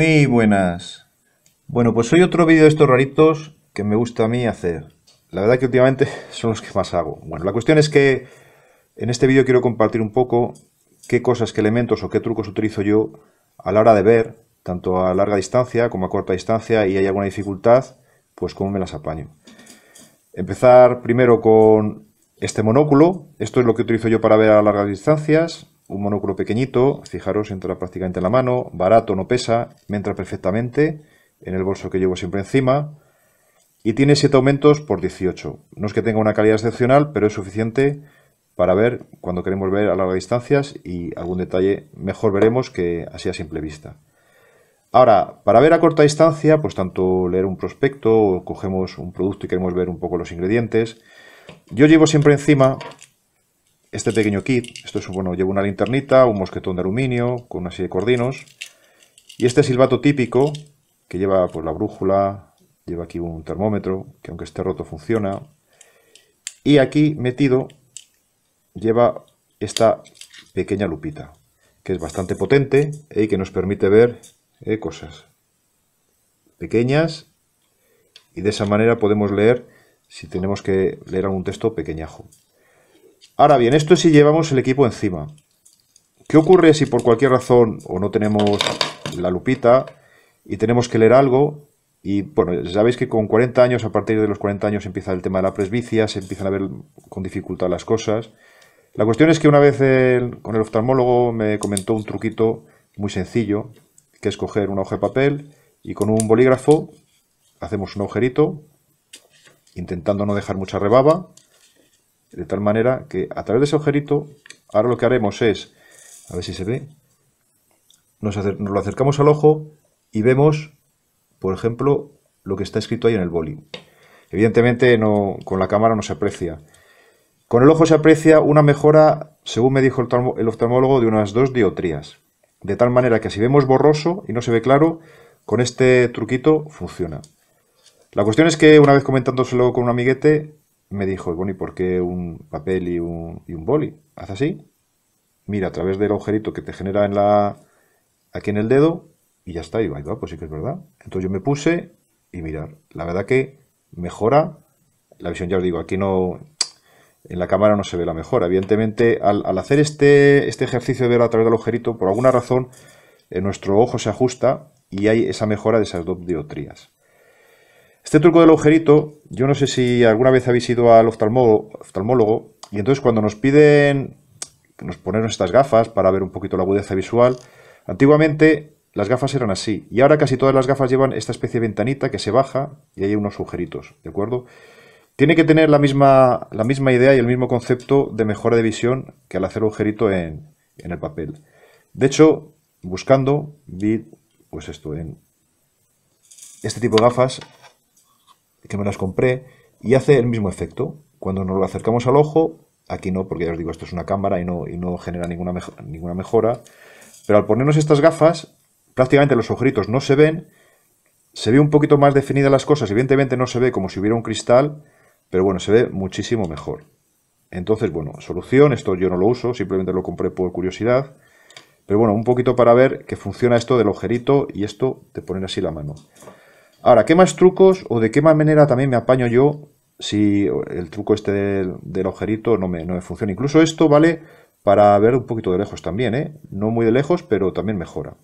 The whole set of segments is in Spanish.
Muy buenas. Bueno, pues hoy otro vídeo de estos raritos que me gusta a mí hacer. La verdad que últimamente son los que más hago. Bueno, la cuestión es que en este vídeo quiero compartir un poco qué cosas, qué elementos o qué trucos utilizo yo a la hora de ver, tanto a larga distancia como a corta distancia, y hay alguna dificultad, pues cómo me las apaño. Empezar primero con este monóculo. Esto es lo que utilizo yo para ver a largas distancias un monóculo pequeñito, fijaros, entra prácticamente en la mano, barato, no pesa, me entra perfectamente en el bolso que llevo siempre encima y tiene 7 aumentos por 18. No es que tenga una calidad excepcional, pero es suficiente para ver cuando queremos ver a largas distancias y algún detalle mejor veremos que así a simple vista. Ahora, para ver a corta distancia, pues tanto leer un prospecto o cogemos un producto y queremos ver un poco los ingredientes, yo llevo siempre encima este pequeño kit, esto es, bueno, lleva una linternita, un mosquetón de aluminio, con una serie de cordinos, y este silbato típico, que lleva pues, la brújula, lleva aquí un termómetro, que aunque esté roto funciona, y aquí metido lleva esta pequeña lupita, que es bastante potente eh, y que nos permite ver eh, cosas pequeñas, y de esa manera podemos leer si tenemos que leer algún texto pequeñajo. Ahora bien, esto es si llevamos el equipo encima. ¿Qué ocurre si por cualquier razón o no tenemos la lupita y tenemos que leer algo? Y bueno, sabéis que con 40 años, a partir de los 40 años empieza el tema de la presbicia, se empiezan a ver con dificultad las cosas. La cuestión es que una vez con el oftalmólogo me comentó un truquito muy sencillo, que es coger una hoja de papel y con un bolígrafo hacemos un agujerito, intentando no dejar mucha rebaba, de tal manera que a través de ese agujerito, ahora lo que haremos es, a ver si se ve, nos, lo acercamos al ojo y vemos, por ejemplo, lo que está escrito ahí en el boli. Evidentemente no, con la cámara no se aprecia. Con el ojo se aprecia una mejora, según me dijo el oftalmólogo, de unas dos diotrías. De tal manera que si vemos borroso y no se ve claro, con este truquito funciona. La cuestión es que una vez comentándoselo con un amiguete, me dijo, bueno, ¿y por qué un papel y un, y boli? Haz así, mira a través del agujerito que te genera en la aquí en el dedo y ya está. Y va, pues sí que es verdad. Entonces yo me puse y mirar. La verdad que mejora la visión. Ya os digo, aquí no en la cámara no se ve la mejora. Evidentemente, al, hacer este, este ejercicio de ver a través del agujerito, por alguna razón, eh, nuestro ojo se ajusta y hay esa mejora de esas dos dioptrías. Este truco del agujerito, yo no sé si alguna vez habéis ido al oftalmólogo, y entonces cuando nos piden que nos ponemos estas gafas para ver un poquito la agudeza visual, antiguamente las gafas eran así y ahora casi todas las gafas llevan esta especie de ventanita que se baja y hay unos agujeritos, ¿de acuerdo? Tiene que tener la misma, la misma idea y el mismo concepto de mejora de visión que al hacer agujerito en, en el papel. De hecho, buscando, vi pues esto en este tipo de gafas que me las compré, y hace el mismo efecto. Cuando nos lo acercamos al ojo, aquí no, porque ya os digo, esto es una cámara y no, y no genera ninguna, ninguna mejora, pero al ponernos estas gafas, prácticamente los ojeritos no se ven, se ve un poquito más definidas las cosas, evidentemente no se ve como si hubiera un cristal, pero bueno, se ve muchísimo mejor. Entonces, bueno, solución, esto yo no lo uso, simplemente lo compré por curiosidad. Pero bueno, un poquito para ver que funciona esto del ojerito y esto de poner así la mano. Ahora, ¿qué más trucos o de qué más manera también me apaño yo si el truco este del, ojerito no me, no me, funciona? Incluso esto vale para ver un poquito de lejos también, ¿eh? No muy de lejos, pero también mejora.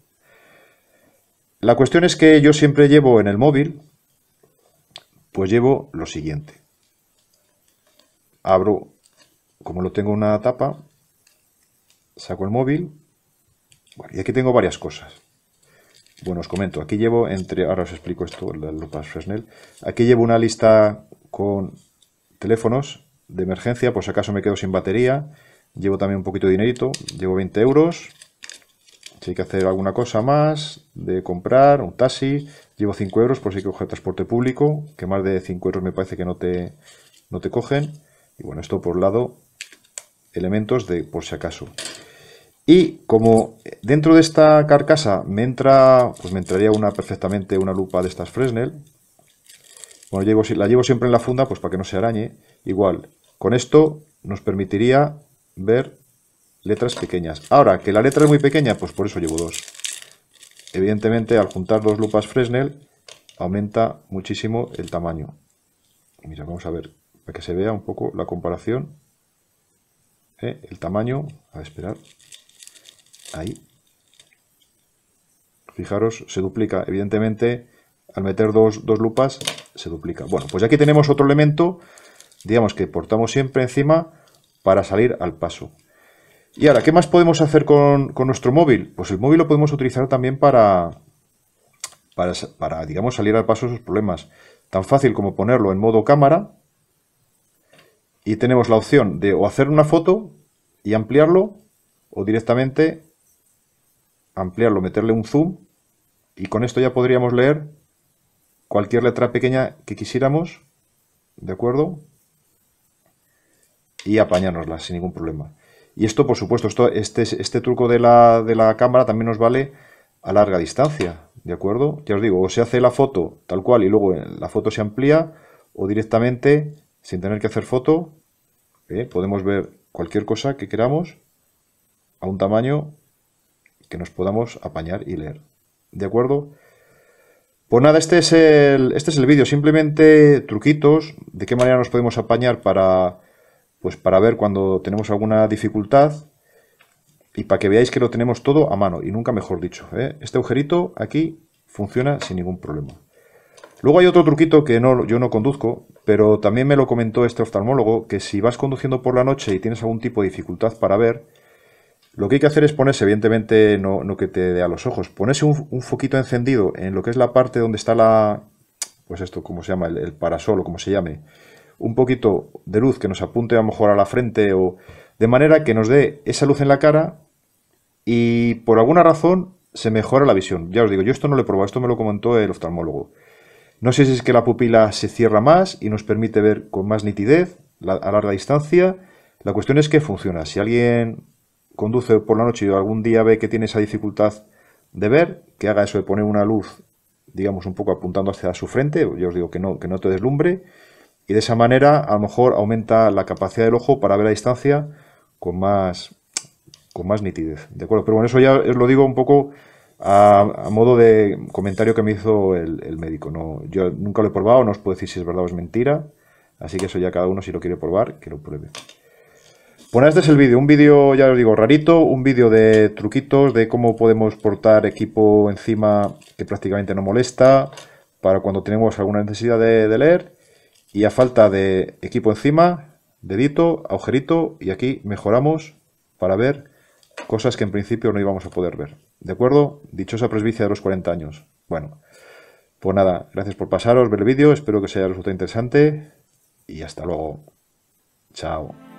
La cuestión es que yo siempre llevo en el móvil, pues llevo lo siguiente. Abro, como lo tengo una tapa, saco el móvil, y aquí tengo varias cosas. Bueno, os comento, aquí llevo entre, ahora os explico esto, la lupas Fresnel, aquí llevo una lista con teléfonos de emergencia, por si acaso me quedo sin batería, llevo también un poquito de dinerito, llevo 20 euros, si hay que hacer alguna cosa más, de comprar, un taxi, llevo 5 euros por si hay que coger transporte público, que más de 5 euros me parece que no te, no te cogen, y bueno, esto por lado, elementos de por si acaso. Y como dentro de esta carcasa me entra, pues me entraría una perfectamente una lupa de estas Fresnel. Bueno, la llevo siempre en la funda, pues para que no se arañe. Igual, con esto nos permitiría ver letras pequeñas. Ahora, que la letra es muy pequeña, pues por eso llevo dos. Evidentemente, al juntar dos lupas Fresnel, aumenta muchísimo el tamaño. Mira, vamos a ver, para que se vea un poco la comparación. Eh, el tamaño, a esperar, ahí. Fijaros, se duplica, evidentemente, al meter dos, lupas, se duplica. Bueno, pues aquí tenemos otro elemento, digamos que portamos siempre encima para salir al paso. Y ahora, ¿qué más podemos hacer con, nuestro móvil? Pues el móvil lo podemos utilizar también para, para, para, digamos, salir al paso de esos problemas. Tan fácil como ponerlo en modo cámara y tenemos la opción de o hacer una foto y ampliarlo o directamente ampliarlo, meterle un zoom y con esto ya podríamos leer cualquier letra pequeña que quisiéramos, ¿de acuerdo? Y apañárnosla sin ningún problema. Y esto, por supuesto, esto, este, este truco de la, cámara también nos vale a larga distancia, ¿de acuerdo? Ya os digo, o se hace la foto tal cual y luego la foto se amplía, o directamente, sin tener que hacer foto, ¿eh? podemos ver cualquier cosa que queramos a un tamaño que nos podamos apañar y leer. ¿De acuerdo? Pues nada, este es el, este es el vídeo, simplemente truquitos, de qué manera nos podemos apañar para, pues para ver cuando tenemos alguna dificultad y para que veáis que lo tenemos todo a mano y nunca mejor dicho. ¿eh? Este agujerito aquí funciona sin ningún problema. Luego hay otro truquito que yo no conduzco, pero también me lo comentó este oftalmólogo, que si vas conduciendo por la noche y tienes algún tipo de dificultad para ver, lo que hay que hacer es ponerse, evidentemente, no, que te dé a los ojos, ponerse un, foquito encendido en lo que es la parte donde está la, pues esto, ¿cómo se llama? El, parasol o como se llame. Un poquito de luz que nos apunte a lo mejor a la frente o de manera que nos dé esa luz en la cara y por alguna razón se mejora la visión. Ya os digo, yo esto no lo he probado, esto me lo comentó el oftalmólogo. No sé si es que la pupila se cierra más y nos permite ver con más nitidez a larga distancia. La cuestión es que funciona. Si alguien conduce por la noche y algún día ve que tiene esa dificultad de ver, que haga eso de poner una luz, digamos, un poco apuntando hacia su frente, yo os digo que no, que no te deslumbre, y de esa manera a lo mejor aumenta la capacidad del ojo para ver a distancia con más, con más nitidez, ¿de acuerdo? Pero bueno, eso ya os lo digo un poco a, modo de comentario que me hizo el, el, médico, no, yo nunca lo he probado, no os puedo decir si es verdad o es mentira, así que eso ya cada uno si lo quiere probar, que lo pruebe. Bueno, este es el vídeo, un vídeo, ya os digo, rarito, un vídeo de truquitos de cómo podemos portar equipo encima que prácticamente no molesta para cuando tenemos alguna necesidad de, leer y a falta de equipo encima, dedito, agujerito y aquí mejoramos para ver cosas que en principio no íbamos a poder ver. ¿De acuerdo? Dichosa presbicia de los 40 años. Bueno, pues nada, gracias por pasaros, ver el vídeo, espero que os haya resultado interesante y hasta luego. Chao.